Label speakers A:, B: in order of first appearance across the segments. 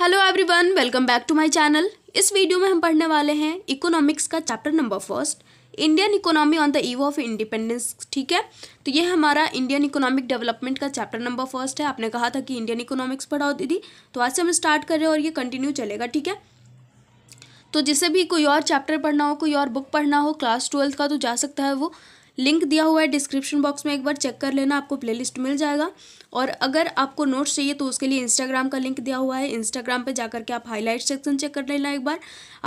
A: Hello everyone welcome back to my channel इस video में हम पढ़ने वाले हैं इकोनॉमिक्स का chapter number first Indian economy on the eve of independence ठीक है तो ये हमारा इंडियन इकोनॉमिक डेवलपमेंट का चैप्टर नंबर फर्स्ट है आपने कहा था कि इंडियन इकोनॉमिक्स पढ़ाओ दीदी तो आज से हम स्टार्ट कर रहे हैं और ये कंटिन्यू चलेगा ठीक है तो जिसे भी कोई और चैप्टर पढ़ना हो कोई और बुक पढ़ना हो क्लास ट्वेल्थ का तो जा सकता है वो लिंक दिया हुआ है डिस्क्रिप्शन बॉक्स में एक बार चेक कर लेना आपको प्लेलिस्ट मिल जाएगा और अगर आपको नोट्स चाहिए तो उसके लिए इंस्टाग्राम का लिंक दिया हुआ है इंस्टाग्राम पर जाकर के आप हाईलाइट सेक्शन चेक कर लेना एक बार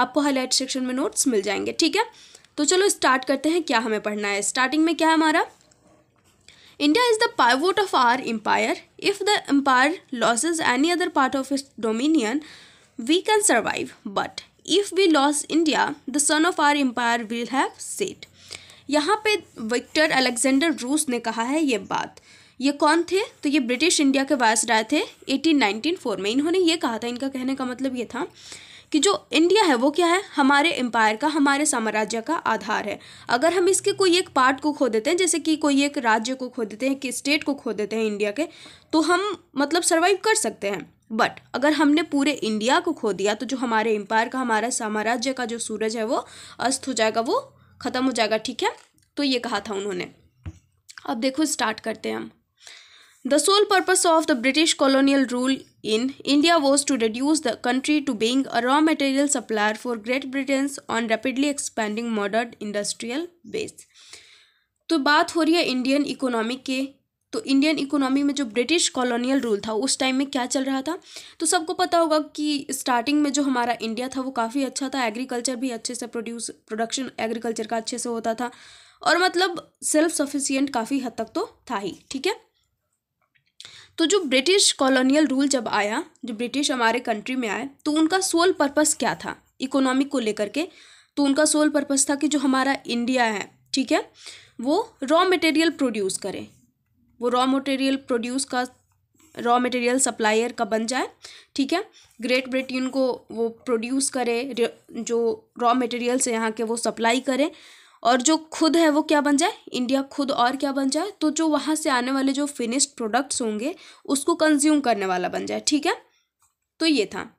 A: आपको हाईलाइट सेक्शन में नोट्स मिल जाएंगे ठीक है तो चलो स्टार्ट करते हैं क्या हमें पढ़ना है स्टार्टिंग में क्या है हमारा India is the pivot of our empire if the empire loses any other part of its dominion we can survive but if we lose India the sun of our empire will have set यहाँ पे Victor Alexander रूस ने कहा है ये बात ये कौन थे तो ये ब्रिटिश इंडिया के वायस राय थे 1894 में इन्होंने ये कहा था इनका कहने का मतलब ये था कि जो इंडिया है वो क्या है हमारे एम्पायर का हमारे साम्राज्य का आधार है अगर हम इसके कोई एक पार्ट को खो देते हैं जैसे कि कोई एक राज्य को खो देते हैं कि स्टेट को खो देते हैं इंडिया के तो हम मतलब सर्वाइव कर सकते हैं बट अगर हमने पूरे इंडिया को खो दिया तो जो हमारे एम्पायर का हमारा साम्राज्य का जो सूरज है वो अस्त हो जाएगा वो ख़त्म हो जाएगा ठीक है तो ये कहा था उन्होंने अब देखो स्टार्ट करते हैं हम the sole purpose of the British colonial rule in India was to reduce the country to being a raw material supplier for Great Britain on rapidly expanding modern industrial base तो बात हो रही है Indian economy के तो Indian economy में जो British colonial rule था उस टाइम में क्या चल रहा था तो सबको पता होगा कि स्टार्टिंग में जो हमारा इंडिया था वो काफ़ी अच्छा था एग्रीकल्चर भी अच्छे से प्रोड्यूस प्रोडक्शन एग्रीकल्चर का अच्छे से होता था और मतलब सेल्फ सफिशियंट काफ़ी हद तक तो था ही ठीक है तो जो ब्रिटिश कॉलोनियल रूल जब आया जो ब्रिटिश हमारे कंट्री में आए तो उनका सोल पर्पस क्या था इकोनॉमिक को लेकर के तो उनका सोल पर्पस था कि जो हमारा इंडिया है ठीक है वो रॉ मटेरियल प्रोड्यूस करें वो रॉ मटेरियल प्रोड्यूस का रॉ मटेरियल सप्लायर का बन जाए ठीक है ग्रेट ब्रिटेन को वो प्रोड्यूस करे जो रॉ मटेरियल्स है यहाँ के वो सप्लाई करे और जो खुद है वो क्या बन जाए इंडिया खुद और क्या बन जाए तो जो वहाँ से आने वाले जो फिनिश्ड प्रोडक्ट्स होंगे उसको कंज्यूम करने वाला बन जाए ठीक है तो ये था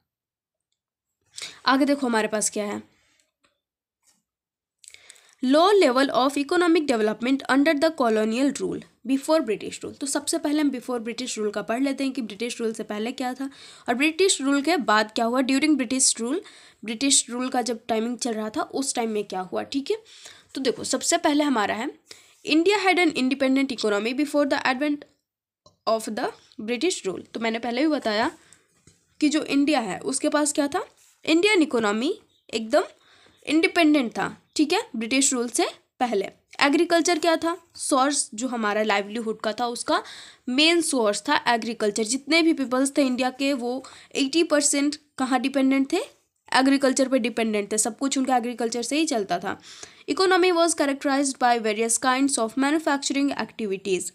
A: आगे देखो हमारे पास क्या है low level of economic development under the colonial rule before British rule तो सबसे पहले हम बिफोर ब्रिटिश रूल का पढ़ लेते हैं कि ब्रिटिश रूल से पहले क्या था और ब्रिटिश रूल के बाद क्या हुआ during British rule British rule का जब टाइमिंग चल रहा था उस टाइम में क्या हुआ ठीक है तो देखो सबसे पहले हमारा है India had an independent economy before the advent of the British rule तो मैंने पहले भी बताया कि जो इंडिया है उसके पास क्या था इंडियन इकोनॉमी एकदम इंडिपेंडेंट था ठीक है ब्रिटिश रूल से पहले एग्रीकल्चर क्या था सोर्स जो हमारा लाइवलीहुड का था उसका मेन सोर्स था एग्रीकल्चर जितने भी पीपल्स थे इंडिया के वो एटी परसेंट कहाँ डिपेंडेंट थे एग्रीकल्चर पे डिपेंडेंट थे सब कुछ उनका एग्रीकल्चर से ही चलता था economy was characterised by various kind of manufacturing activities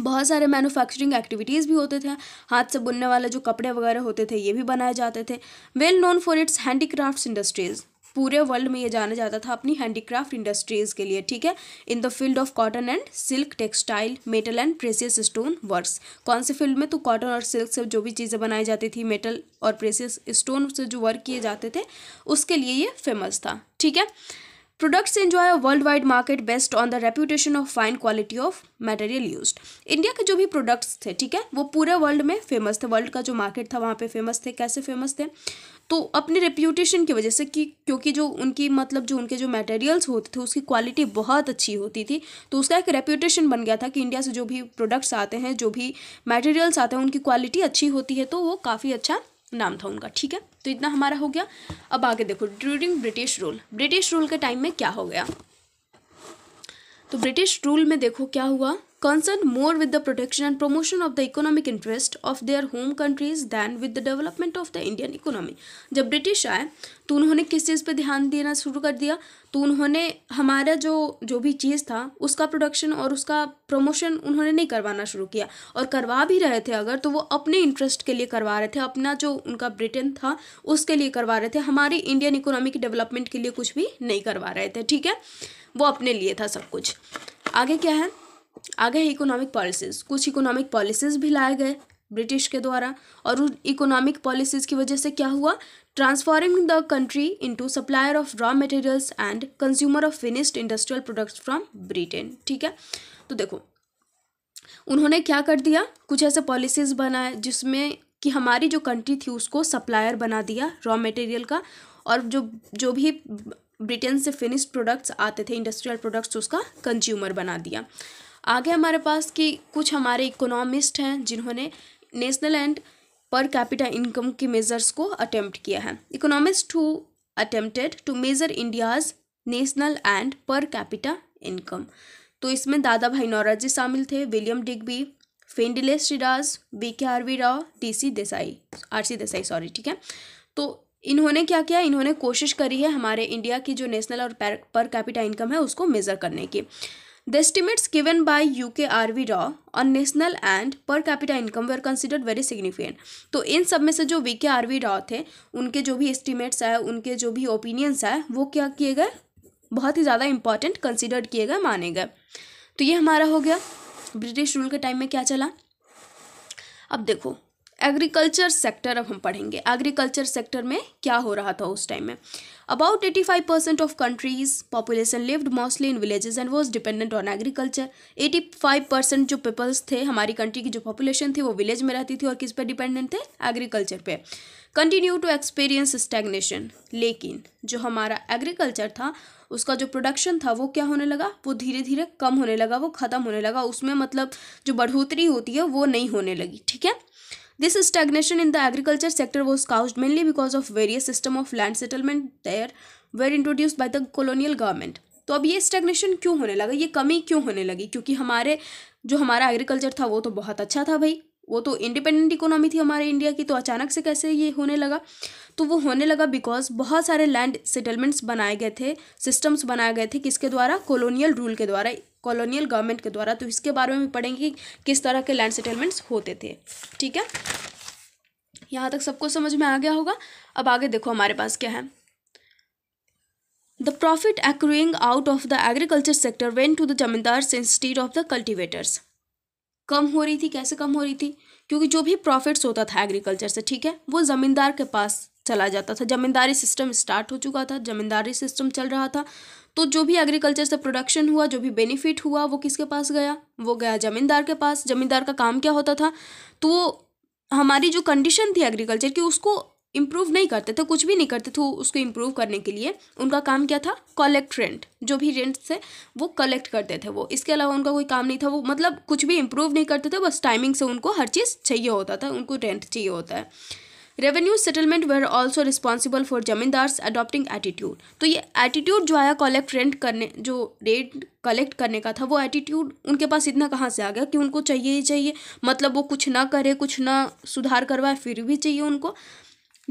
A: बहुत सारे मैन्युफैक्चरिंग एक्टिविटीज़ भी होते थे हाथ से बुनने वाले जो कपड़े वगैरह होते थे ये भी बनाए जाते थे well known for its handicraft industries पूरे वर्ल्ड में ये जाना जाता था अपनी हैंडीक्राफ्ट इंडस्ट्रीज़ के लिए ठीक है in the field of cotton and silk textile metal and precious stone works कौन से फील्ड में तो कॉटन और सिल्क से जो भी चीज़ें बनाई जाती थी मेटल और प्रेसियस स्टोन से जो वर्क किए जाते थे उसके लिए ये फेमस था ठीक है products enjoy world wide market best on the reputation of fine quality of material use India के जो भी प्रोडक्ट्स थे ठीक है वो पूरे वर्ल्ड में फेमस थे वर्ल्ड का जो मार्केट था वहाँ पे फेमस थे कैसे फेमस थे तो अपने रेप्यूटेशन की वजह से कि क्योंकि जो उनकी मतलब जो उनके जो मटेरियल्स होते थे उसकी क्वालिटी बहुत अच्छी होती थी तो उसका एक रेप्यूटेशन बन गया था कि इंडिया से जो भी प्रोडक्ट्स आते हैं जो भी मटेरियल्स आते हैं उनकी क्वालिटी अच्छी होती है तो वो काफ़ी अच्छा नाम था उनका ठीक है तो इतना हमारा हो गया अब आगे देखो during British rule British rule के टाइम में क्या हो गया तो ब्रिटिश रूल में देखो क्या हुआ concerned more with the protection and promotion of the economic interest of their home countries than with the development of the Indian economy. जब ब्रिटिश आए तो उन्होंने किस चीज़ पे ध्यान देना शुरू कर दिया तो उन्होंने हमारा जो जो भी चीज़ था उसका प्रोडक्शन और उसका प्रमोशन उन्होंने नहीं करवाना शुरू किया और करवा भी रहे थे अगर तो वो अपने इंटरेस्ट के लिए करवा रहे थे अपना जो उनका ब्रिटेन था उसके लिए करवा रहे थे हमारी इंडियन इकोनॉमी की डेवलपमेंट के लिए कुछ भी नहीं करवा रहे थे ठीक है वो अपने लिए था सब कुछ आगे क्या है आगे है इकोनॉमिक पॉलिसीज़ कुछ इकोनॉमिक पॉलिसीज़ भी लाए गए ब्रिटिश के द्वारा और उन इकोनॉमिक पॉलिसीज़ की वजह से क्या हुआ transforming the country into supplier of raw materials and consumer of finished industrial products from Britain ठीक है तो देखो उन्होंने क्या कर दिया कुछ ऐसे पॉलिसीज़ बनाए जिसमें कि हमारी जो कंट्री थी उसको सप्लायर बना दिया रॉ मटेरियल का और जो जो भी ब्रिटेन से फिनिश्ड प्रोडक्ट्स आते थे इंडस्ट्रियल प्रोडक्ट्स उसका कंज्यूमर बना दिया आगे हमारे पास कि कुछ हमारे इकोनॉमिस्ट हैं जिन्होंने national and per capita income के मेजर्स को अटेम्प्ट किया है economist who attempted to measure India's national and per capita income तो इसमें दादा भाई नौराजी शामिल थे William Digby Findlay Shirras V K R V Rao D C Desai R C Desai sorry ठीक है तो इन्होंने क्या किया इन्होंने कोशिश करी है हमारे इंडिया की जो नेशनल और पर कैपिटा इनकम है उसको मेज़र करने की The estimates given by UK RV Raw on national and per capita income were considered very significant. तो इन सब में से जो we K R we raw थे उनके जो भी एस्टिमेट्स आए उनके जो भी ओपिनियंस आए वो क्या किए गए बहुत ही ज़्यादा इंपॉर्टेंट कंसिडर्ड किए गए माने गए तो ये हमारा हो गया ब्रिटिश रूल के टाइम में क्या चला अब देखो एग्रीकल्चर सेक्टर अब हम पढ़ेंगे एग्रीकल्चर सेक्टर में क्या हो रहा था उस टाइम में about eighty five percent of country's population lived mostly in villages and was dependent on agriculture eighty five percent जो पीपल्स थे हमारी कंट्री की जो पॉपुलेशन थी वो विलेज में रहती थी और किस पर डिपेंडेंट थे एग्रीकल्चर पे कंटिन्यू टू एक्सपीरियंस स्टेगनेशन लेकिन जो हमारा एग्रीकल्चर था उसका जो प्रोडक्शन था वो क्या होने लगा वो धीरे धीरे कम होने लगा वो ख़त्म होने लगा उसमें मतलब जो बढ़ोतरी होती है वो नहीं होने लगी ठीक है This stagnation in the agriculture sector was caused mainly because of various system of land settlement there were introduced by the colonial government. तो अब ये स्टेगनेशन क्यों होने लगा ये कमी क्यों होने लगी क्योंकि हमारे जो हमारा एग्रीकल्चर था वो तो बहुत अच्छा था भाई वो तो इंडिपेंडेंट इकोनॉमी थी हमारे इंडिया की तो अचानक से कैसे ये होने लगा तो वो होने लगा बिकॉज बहुत सारे लैंड सेटलमेंट्स बनाए गए थे सिस्टम्स बनाए गए थे किसके द्वारा कॉलोनियल रूल के द्वारा कॉलोनियल गवर्नमेंट के द्वारा तो इसके बारे में भी पढ़ेंगे कि किस तरह के लैंड सेटलमेंट्स होते थे ठीक है यहाँ तक सबको समझ में आ गया होगा अब आगे देखो हमारे पास क्या है the profit accruing out of the agriculture sector went to the zamindars instead of the cultivators कम हो रही थी कैसे कम हो रही थी क्योंकि जो भी प्रॉफिट्स होता था एग्रीकल्चर से ठीक है वो ज़मींदार के पास चला जाता था ज़मींदारी सिस्टम स्टार्ट हो चुका था ज़मींदारी सिस्टम चल रहा था तो जो भी एग्रीकल्चर से प्रोडक्शन हुआ जो भी बेनिफिट हुआ वो किसके पास गया वो गया ज़मींदार के पास ज़मींदार का काम क्या होता था तो वो हमारी जो कंडीशन थी एग्रीकल्चर की उसको इम्प्रूव नहीं करते थे कुछ भी नहीं करते थे उसको इम्प्रूव करने के लिए उनका काम क्या था कलेक्ट रेंट जो भी रेंट थे वो कलेक्ट करते थे वो इसके अलावा उनका कोई काम नहीं था वो मतलब कुछ भी इम्प्रूव नहीं करते थे बस टाइमिंग से उनको हर चीज़ चाहिए होता था उनको रेंट चाहिए होता है revenue settlement were also responsible for zamindars adopting attitude तो ये एटीट्यूड जो आया कलेक्ट रेंट करने जो रेट कलेक्ट करने का था वो एटीट्यूड उनके पास इतना कहाँ से आ गया कि उनको चाहिए ही चाहिए मतलब वो कुछ ना करे कुछ ना सुधार करवाए फिर भी चाहिए उनको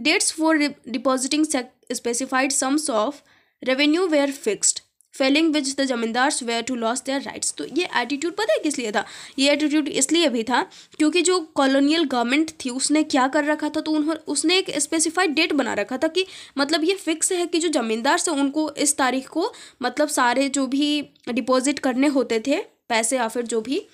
A: dates for depositing specified sums of revenue were fixed failing which the zamindars were to lose their rights तो ये एटीट्यूड पता है किस लिए था ये एटीट्यूड इसलिए भी था क्योंकि जो कॉलोनियल गवर्नमेंट थी उसने क्या कर रखा था तो उन्होंने उसने एक स्पेसिफाइड डेट बना रखा था कि मतलब ये फिक्स है कि जो जमींदार्स हैं उनको इस तारीख को मतलब सारे जो भी डिपॉजिट करने होते थे पैसे या फिर जो भी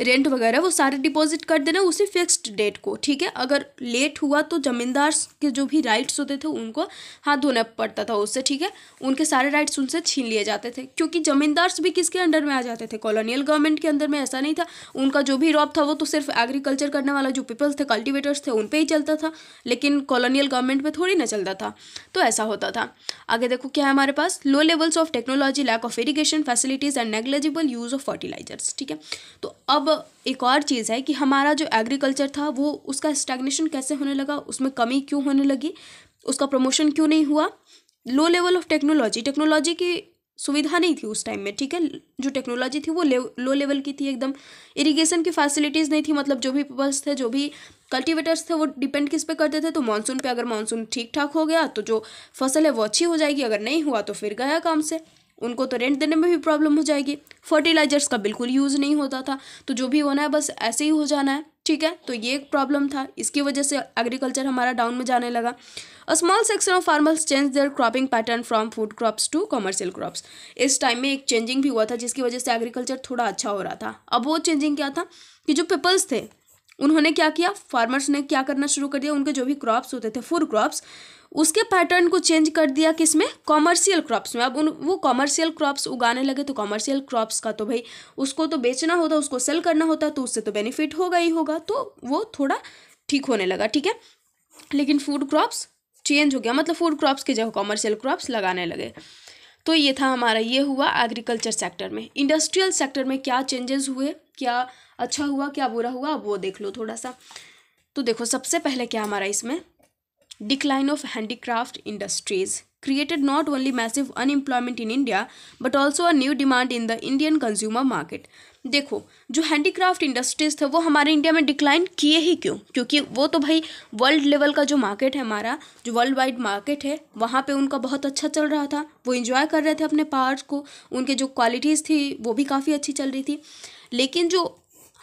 A: रेंट वगैरह वो सारे डिपॉजिट कर देना उसी फिक्स्ड डेट को ठीक है अगर लेट हुआ तो जमींदार के जो भी राइट्स होते थे उनको हाथ धोना पड़ता था उससे ठीक है उनके सारे राइट्स उनसे छीन लिए जाते थे क्योंकि जमींदार्स भी किसके अंडर में आ जाते थे कॉलोनियल गवर्नमेंट के अंदर में ऐसा नहीं था उनका जो भी रॉब था वो तो सिर्फ एग्रीकल्चर करने वाला जो पीपल्स थे कल्टिवेटर्स थे उन पर ही चलता था लेकिन कॉलोनियल गवर्नमेंट में थोड़ी ना चलता था तो ऐसा होता था आगे देखो क्या है हमारे पास low levels of technology lack of irrigation facilities and negligible use of fertilisers ठीक है तो अब एक और चीज़ है कि हमारा जो एग्रीकल्चर था वो उसका स्टैग्नेशन कैसे होने लगा उसमें कमी क्यों होने लगी उसका प्रमोशन क्यों नहीं हुआ low level of technology technology की सुविधा नहीं थी उस टाइम में ठीक है जो टेक्नोलॉजी थी वो ले, लो लेवल की थी एकदम इरिगेशन की फैसिलिटीज़ नहीं थी मतलब जो भी पीपल्स थे जो भी कल्टीवेटर्स थे वो डिपेंड किस पे करते थे तो मानसून पे अगर मानसून ठीक ठाक हो गया तो जो फसल है वो अच्छी हो जाएगी अगर नहीं हुआ तो फिर गया काम से उनको तो रेंट देने में भी प्रॉब्लम हो जाएगी फर्टिलाइजर्स का बिल्कुल यूज़ नहीं होता था तो जो भी होना है बस ऐसे ही हो जाना है ठीक है तो ये एक प्रॉब्लम था इसकी वजह से एग्रीकल्चर हमारा डाउन में जाने लगा a small section of farmers change their cropping pattern from food crops to commercial crops इस टाइम में एक चेंजिंग भी हुआ था जिसकी वजह से एग्रीकल्चर थोड़ा अच्छा हो रहा था अब वो चेंजिंग क्या था कि जो पीपल्स थे उन्होंने क्या किया फार्मर्स ने क्या करना शुरू कर दिया उनके जो भी क्रॉप्स होते थे फूड क्रॉप्स उसके पैटर्न को चेंज कर दिया किसमें कॉमर्शियल क्रॉप्स में अब उन वो कॉमर्शियल क्रॉप्स उगाने लगे तो कॉमर्शियल क्रॉप्स का तो भाई उसको तो बेचना होता उसको सेल करना होता तो उससे तो बेनिफिट होगा ही होगा तो वो थोड़ा ठीक होने लगा ठीक है लेकिन फूड क्रॉप्स चेंज हो गया मतलब फूड क्रॉप्स की जगह कॉमर्शियल क्रॉप्स लगाने लगे तो ये था हमारा ये हुआ एग्रीकल्चर सेक्टर में इंडस्ट्रियल सेक्टर में क्या चेंजेस हुए क्या अच्छा हुआ क्या बुरा हुआ अब वो देख लो थोड़ा सा तो देखो सबसे पहले क्या हमारा इसमें decline of handicraft industries created not only massive unemployment in India but also a new demand in the Indian consumer market देखो जो हैंडीक्राफ्ट इंडस्ट्रीज थे वो हमारे इंडिया में डिक्लाइन किए ही क्यों क्योंकि वो तो भाई वर्ल्ड लेवल का जो मार्केट है हमारा जो वर्ल्ड वाइड मार्केट है वहाँ पे उनका बहुत अच्छा चल रहा था वो इन्जॉय कर रहे थे अपने पार्ट्स को उनके जो क्वालिटीज़ थी वो भी काफ़ी अच्छी चल रही थी लेकिन जो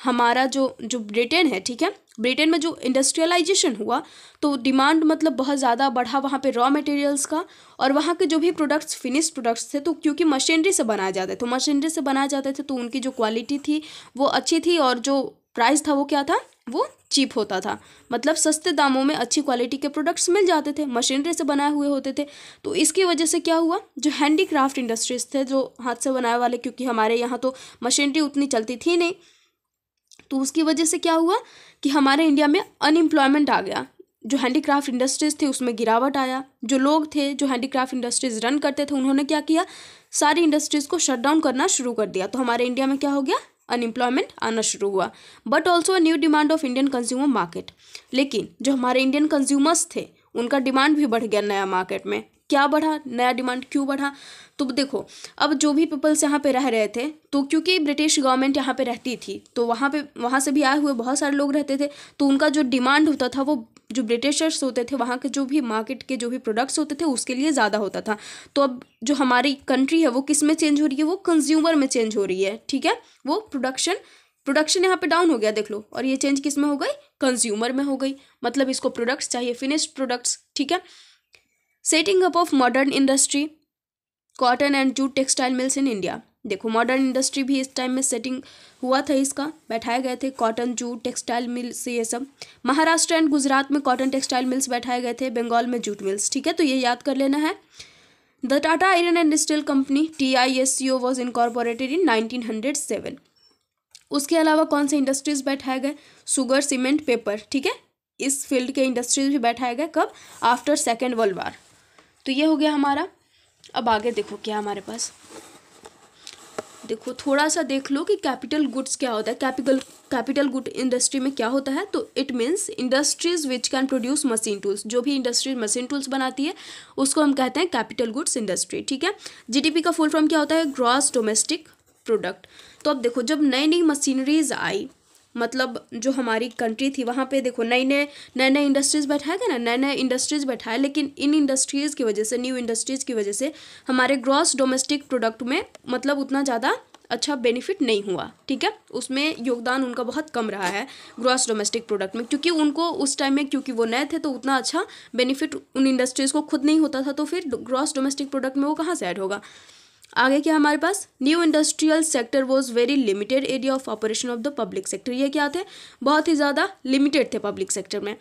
A: हमारा जो जो ब्रिटेन है ठीक है ब्रिटेन में जो इंडस्ट्रियलाइजेशन हुआ तो डिमांड मतलब बहुत ज़्यादा बढ़ा वहाँ पे रॉ मटेरियल्स का और वहाँ के जो भी प्रोडक्ट्स फिनिश प्रोडक्ट्स थे तो क्योंकि मशीनरी से बनाए जाते थे मशीनरी तो से बनाए जाते थे तो उनकी जो क्वालिटी थी वो अच्छी थी और जो प्राइस था वो क्या था वो चीप होता था मतलब सस्ते दामों में अच्छी क्वालिटी के प्रोडक्ट्स मिल जाते थे मशीनरी से बनाए हुए होते थे तो इसकी वजह से क्या हुआ जो हैंडीक्राफ्ट इंडस्ट्रीज थे जो हाथ से बनाए वाले क्योंकि हमारे यहाँ तो मशीनरी उतनी चलती थी नहीं तो उसकी वजह से क्या हुआ कि हमारे इंडिया में अनएम्प्लॉयमेंट आ गया जो हैंडीक्राफ्ट इंडस्ट्रीज थी उसमें गिरावट आया जो लोग थे जो हैंडीक्राफ्ट इंडस्ट्रीज रन करते थे उन्होंने क्या किया सारी इंडस्ट्रीज़ को शटडाउन करना शुरू कर दिया तो हमारे इंडिया में क्या हो गया अनएम्प्लॉयमेंट आना शुरू हुआ but also new demand of Indian consumer market लेकिन जो हमारे इंडियन कंज्यूमर्स थे उनका डिमांड भी बढ़ गया नया मार्केट में क्या बढ़ा नया डिमांड क्यों बढ़ा तो देखो अब जो भी पीपल्स यहाँ पे रह रहे थे तो क्योंकि ब्रिटिश गवर्नमेंट यहाँ पे रहती थी तो वहाँ पे वहाँ से भी आए हुए बहुत सारे लोग रहते थे तो उनका जो डिमांड होता था वो जो ब्रिटिशर्स होते थे वहाँ के जो भी मार्केट के जो भी प्रोडक्ट्स होते थे उसके लिए ज़्यादा होता था तो अब जो हमारी कंट्री है वो किस में चेंज हो रही है वो कंज्यूमर में चेंज हो रही है ठीक है वो प्रोडक्शन प्रोडक्शन यहाँ पे डाउन हो गया देख लो और ये चेंज किस में हो गई कंज्यूमर में हो गई मतलब इसको प्रोडक्ट्स चाहिए फिनिश्ड प्रोडक्ट्स ठीक है setting up of modern industry cotton and jute textile mills in India देखो मॉडर्न इंडस्ट्री भी इस टाइम में सेटिंग हुआ था इसका बैठाए गए थे कॉटन जूट टेक्सटाइल मिल्स ये सब महाराष्ट्र एंड गुजरात में कॉटन टेक्सटाइल मिल्स बैठाए गए थे बंगाल में जूट मिल्स ठीक है तो ये याद कर लेना है the Tata iron and steel company T I S C O was incorporated in nineteen hundred seven उसके अलावा कौन से इंडस्ट्रीज बैठाए गए सुगर सीमेंट पेपर ठीक है इस फील्ड के इंडस्ट्रीज भी बैठाए गए कब आफ्टर सेकेंड वर्ल्ड वार तो ये हो गया हमारा अब आगे देखो क्या हमारे पास देखो थोड़ा सा देख लो कि कैपिटल गुड्स क्या होता है कैपिटल कैपिटल गुड इंडस्ट्री में क्या होता है तो it means industries which can produce machine tools जो भी इंडस्ट्री मशीन टूल्स बनाती है उसको हम कहते हैं कैपिटल गुड्स इंडस्ट्री ठीक है जीडीपी का फुल फॉर्म क्या होता है ग्रॉस डोमेस्टिक प्रोडक्ट तो अब देखो जब नई नई मशीनरीज आई मतलब जो हमारी कंट्री थी वहाँ पे देखो नए नए नए नए इंडस्ट्रीज़ बैठाए गए ना नए नए इंडस्ट्रीज़ बैठाए लेकिन इन इंडस्ट्रीज़ की वजह से न्यू इंडस्ट्रीज़ की वजह से हमारे ग्रॉस डोमेस्टिक प्रोडक्ट में मतलब उतना ज़्यादा अच्छा बेनिफिट नहीं हुआ ठीक है उसमें योगदान उनका बहुत कम रहा है ग्रॉस डोमेस्टिक प्रोडक्ट में क्योंकि उनको उस टाइम में क्योंकि वो नए थे तो उतना अच्छा बेनिफिट उन इंडस्ट्रीज़ को खुद नहीं होता था तो फिर ग्रॉस डोमेस्टिक प्रोडक्ट में वो कहाँ से ऐड होगा आगे क्या हमारे पास new industrial sector was very limited area of operation of the public sector ये क्या थे बहुत ही ज़्यादा लिमिटेड थे पब्लिक सेक्टर में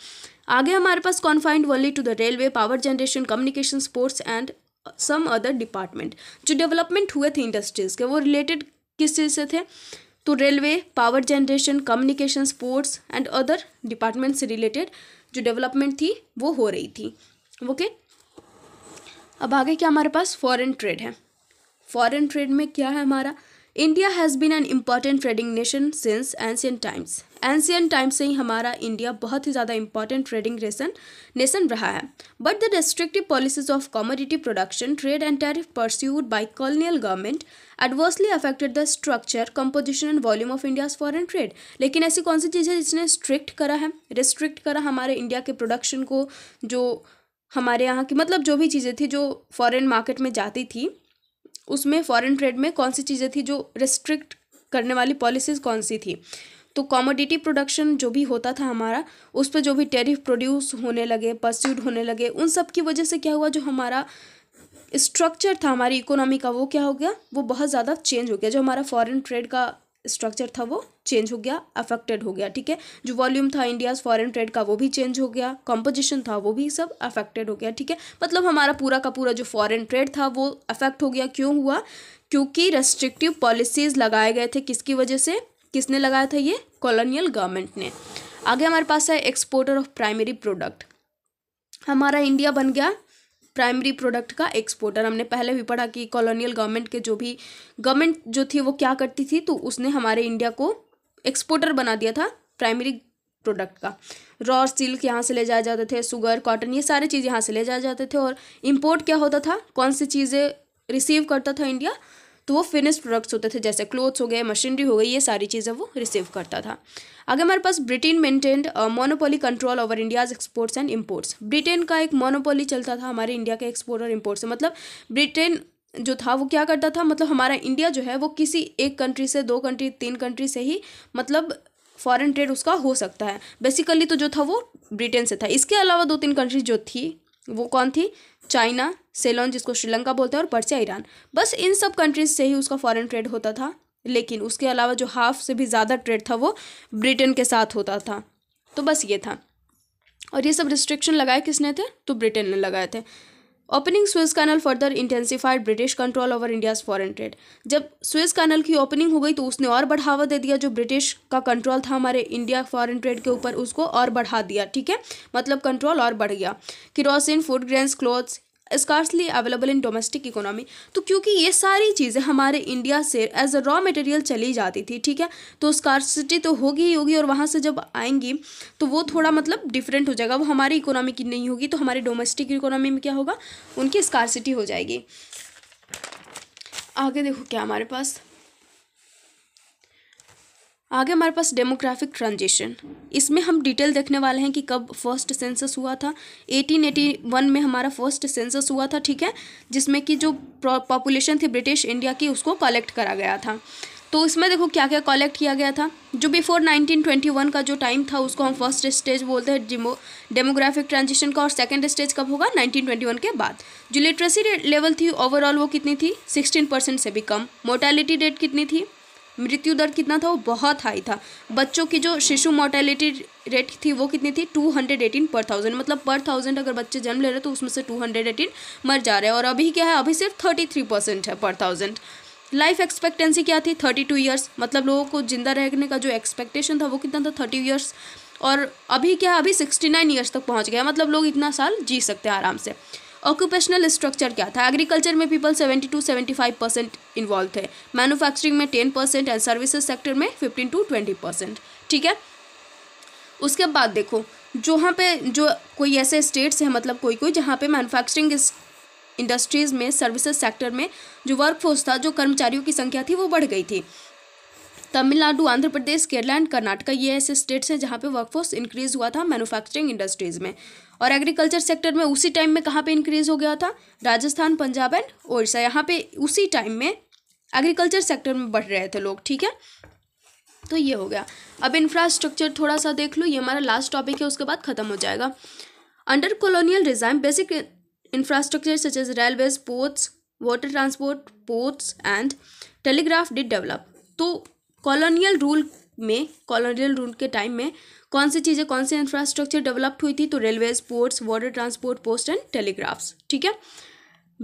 A: आगे हमारे पास confined only to the railway power generation communication sports and some other department जो डेवलपमेंट हुए थे इंडस्ट्रीज़ के वो रिलेटेड किस चीज़ से थे तो railway power generation communication sports and other department से रिलेटेड जो डेवलपमेंट थी वो हो रही थी ओके okay? अब आगे क्या हमारे पास फॉरेन ट्रेड है फॉरेन ट्रेड में क्या है हमारा India has been an important trading nation since ancient times ancient times से ही हमारा इंडिया बहुत ही ज़्यादा इंपॉर्टेंट ट्रेडिंग नेशन नेशन रहा है but the restrictive policies of commodity production trade and tariff pursued by colonial government adversely affected the structure composition and volume of India's foreign trade लेकिन ऐसी कौन सी चीज़ है जिसने स्ट्रिक्ट करा है रिस्ट्रिक्ट करा हमारे इंडिया के प्रोडक्शन को जो हमारे यहाँ की मतलब जो भी चीज़ें थी जो फॉरेन मार्केट में जाती थी उसमें फॉरेन ट्रेड में कौन सी चीज़ें थी जो रिस्ट्रिक्ट करने वाली पॉलिसीज़ कौन सी थी तो कॉमोडिटी प्रोडक्शन जो भी होता था हमारा उस पर जो भी टेरिफ प्रोड्यूस होने लगे परस्यूड होने लगे उन सब की वजह से क्या हुआ जो हमारा स्ट्रक्चर था हमारी इकोनॉमी का वो क्या हो गया वो बहुत ज़्यादा चेंज हो गया जो हमारा फॉरेन ट्रेड का स्ट्रक्चर था वो चेंज हो गया अफेक्टेड हो गया ठीक है जो वॉल्यूम था इंडियाज फॉरेन ट्रेड का वो भी चेंज हो गया कॉम्पोजिशन था वो भी सब अफेक्टेड हो गया ठीक है मतलब हमारा पूरा का पूरा जो फॉरेन ट्रेड था वो अफेक्ट हो गया क्यों हुआ क्योंकि रेस्ट्रिक्टिव पॉलिसीज लगाए गए थे किसकी वजह से किसने लगाया था ये कॉलोनियल गवर्नमेंट ने आगे हमारे पास है एक्सपोर्टर ऑफ प्राइमरी प्रोडक्ट हमारा इंडिया बन गया प्राइमरी प्रोडक्ट का एक्सपोर्टर हमने पहले भी पढ़ा कि कॉलोनियल गवर्नमेंट के जो भी गवर्नमेंट जो थी वो क्या करती थी तो उसने हमारे इंडिया को एक्सपोर्टर बना दिया था प्राइमरी प्रोडक्ट का रॉ सिल्क यहाँ से ले जाए जाते थे सुगर कॉटन ये सारे चीज़ यहाँ से ले जाए जाते थे और इम्पोर्ट क्या होता था कौन सी चीज़ें रिसीव करता था इंडिया तो वो फिनिश प्रोडक्ट्स होते थे जैसे क्लोथ्स हो गए मशीनरी हो गई ये सारी चीज़ें वो रिसीव करता था अगर हमारे पास Britain maintained monopoly control over India's exports and imports Britain का एक मोनोपोली चलता था हमारे इंडिया के एक्सपोर्ट और इम्पोर्ट्स मतलब ब्रिटेन जो था वो क्या करता था मतलब हमारा इंडिया जो है वो किसी एक कंट्री से दो कंट्री तीन कंट्री से ही मतलब फॉरेन ट्रेड उसका हो सकता है बेसिकली तो जो था वो ब्रिटेन से था इसके अलावा दो तीन कंट्रीज जो थी वो कौन थी चाइना सेलोन जिसको श्रीलंका बोलते हैं और पर्सिया ईरान बस इन सब कंट्रीज से ही उसका फॉरेन ट्रेड होता था लेकिन उसके अलावा जो हाफ से भी ज़्यादा ट्रेड था वो ब्रिटेन के साथ होता था तो बस ये था और ये सब रिस्ट्रिक्शन लगाए किसने थे तो ब्रिटेन ने लगाए थे opening Suez canal further intensified British control over India's foreign trade जब स्विस कैनल की ओपनिंग हो गई तो उसने और बढ़ावा दे दिया जो ब्रिटिश का कंट्रोल था हमारे इंडिया फॉरन ट्रेड के ऊपर उसको और बढ़ा दिया ठीक है मतलब कंट्रोल और बढ़ गया kerosene food grains clothes scarcely available in domestic economy तो क्योंकि ये सारी चीज़ें हमारे इंडिया से एज अ रॉ मटेरियल चली जाती थी ठीक है तो स्कॉर्सिटी तो होगी ही होगी और वहाँ से जब आएंगी तो वो थोड़ा मतलब डिफरेंट हो जाएगा वो हमारी इकोनॉमी की नहीं होगी तो हमारे डोमेस्टिक इकोनॉमी में क्या होगा उनकी स्कॉर्सिटी हो जाएगी आगे देखो क्या हमारे पास आगे हमारे पास डेमोग्राफिक ट्रांजिशन इसमें हम डिटेल देखने वाले हैं कि कब फर्स्ट सेंसस हुआ था 1881 में हमारा फर्स्ट सेंसस हुआ था ठीक है जिसमें कि जो पॉपुलेशन थी ब्रिटिश इंडिया की उसको कलेक्ट करा गया था तो इसमें देखो क्या क्या कलेक्ट किया गया था जो बिफोर 1921 का जो टाइम था उसको हम फर्स्ट स्टेज बोलते हैं डिमो डेमोग्राफिक ट्रांजिशन का और सेकंड स्टेज कब होगा 1921 के बाद जो लिटरेसी लेवल थी ओवरऑल वो कितनी थी 16 परसेंट से भी कम मोर्टेलिटी रेट कितनी थी मृत्यु दर कितना था वो बहुत हाई था बच्चों की जो शिशु मोर्टेलिटी रेट थी वो कितनी थी two hundred eighteen per thousand मतलब पर थाउजेंड अगर बच्चे जन्म ले रहे तो उसमें से टू हंड्रेड एटीन मर जा रहे हैं और अभी क्या है अभी सिर्फ थर्टी थ्री परसेंट है पर थाउजेंड लाइफ एक्सपेक्टेंसी क्या थी थर्टी टू ईयर्स मतलब लोगों को जिंदा रहने का जो एक्सपेक्टेशन था वो कितना था थर्टी ईयर्स और अभी क्या है अभी सिक्सटी नाइन ईयर्स तक पहुँच गया मतलब लोग इतना साल जी सकते हैं आराम से ऑक्यूपेशनल स्ट्रक्चर क्या था एग्रीकल्चर में people seventy two seventy five percent involve थे मैनुफैक्चरिंग में ten percent and services sector में फिफ्टीन टू ट्वेंटी परसेंट ठीक है उसके बाद देखो जो हाँ पे जो कोई ऐसे स्टेट्स हैं मतलब कोई कोई जहाँ पे मैनुफैक्चरिंग इंडस्ट्रीज़ में सर्विसेज सेक्टर में जो वर्कफोर्स था जो कर्मचारियों की संख्या थी वो बढ़ गई थी तमिलनाडु आंध्र प्रदेश केरला एंड कर्नाटका ये ऐसे स्टेट्स हैं जहाँ पे वर्कफोर्स इंक्रीज हुआ था मैन्युफैक्चरिंग इंडस्ट्रीज़ में और एग्रीकल्चर सेक्टर में उसी टाइम में कहाँ पे इंक्रीज हो गया था राजस्थान पंजाब एंड ओडिशा यहाँ पे उसी टाइम में एग्रीकल्चर सेक्टर में बढ़ रहे थे लोग ठीक है तो ये हो गया अब इंफ्रास्ट्रक्चर थोड़ा सा देख लो ये हमारा लास्ट टॉपिक है उसके बाद ख़त्म हो जाएगा under colonial design basic infrastructure such as railways ports water transport ports and telegraph did develop तो कॉलोनियल रूल में कॉलोनियल रूल के टाइम में कौन सी चीज़ें कौन सी इंफ्रास्ट्रक्चर डेवलप्ड हुई थी तो railways ports water transport post and telegraphs ठीक है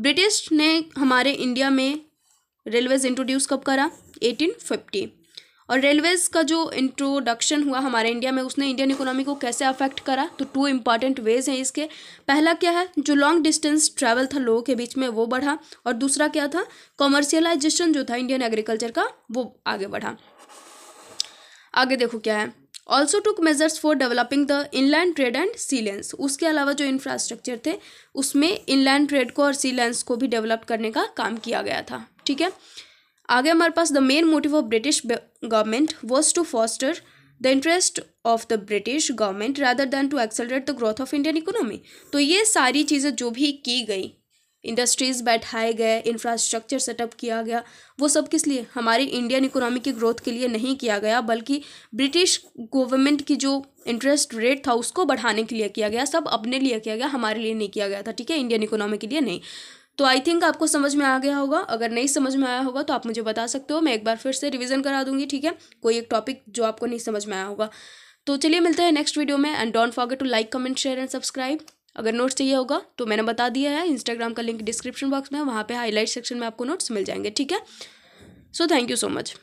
A: ब्रिटिश ने हमारे इंडिया में रेलवेज इंट्रोड्यूस कब करा फिफ्टी और रेलवेज का जो इंट्रोडक्शन हुआ हमारे इंडिया में उसने इंडियन इकोनॉमी को कैसे अफेक्ट करा तो टू इम्पॉर्टेंट वेज हैं इसके पहला क्या है जो लॉन्ग डिस्टेंस ट्रैवल था लोगों के बीच में वो बढ़ा और दूसरा क्या था कॉमर्शियलाइजेशन जो था इंडियन एग्रीकल्चर का वो आगे बढ़ा आगे देखो क्या है also took measures for developing the inland trade and sea lanes उसके अलावा जो इंफ्रास्ट्रक्चर थे उसमें इनलैंड ट्रेड को और सीलेंस को भी डेवलप करने का काम किया गया था ठीक है आगे हमारे पास the main motive of British government was to foster the interest of the British government rather than to accelerate the growth of Indian economy तो ये सारी चीज़ें जो भी की गई इंडस्ट्रीज़ बैठाए गए इंफ्रास्ट्रक्चर सेटअप किया गया वो सब किस लिए हमारी इंडियन इकोनॉमी की ग्रोथ के लिए नहीं किया गया बल्कि ब्रिटिश गवर्नमेंट की जो इंटरेस्ट रेट था उसको बढ़ाने के लिए किया गया सब अपने लिए किया गया हमारे लिए नहीं किया गया था ठीक है इंडियन इकोनॉमी के लिए नहीं तो आई थिंक आपको समझ में आ गया होगा अगर नहीं समझ में आया होगा तो आप मुझे बता सकते हो मैं एक बार फिर से रिविजन करा दूंगी ठीक है कोई एक टॉपिक जो आपको नहीं समझ में आया होगा तो चलिए मिलते हैं नेक्स्ट वीडियो में and don't forget to like comment share and subscribe अगर नोट्स चाहिए होगा तो मैंने बता दिया है इंस्टाग्राम का लिंक डिस्क्रिप्शन बॉक्स में वहाँ पर हाईलाइट सेक्शन में आपको नोट्स मिल जाएंगे ठीक है so thank you so much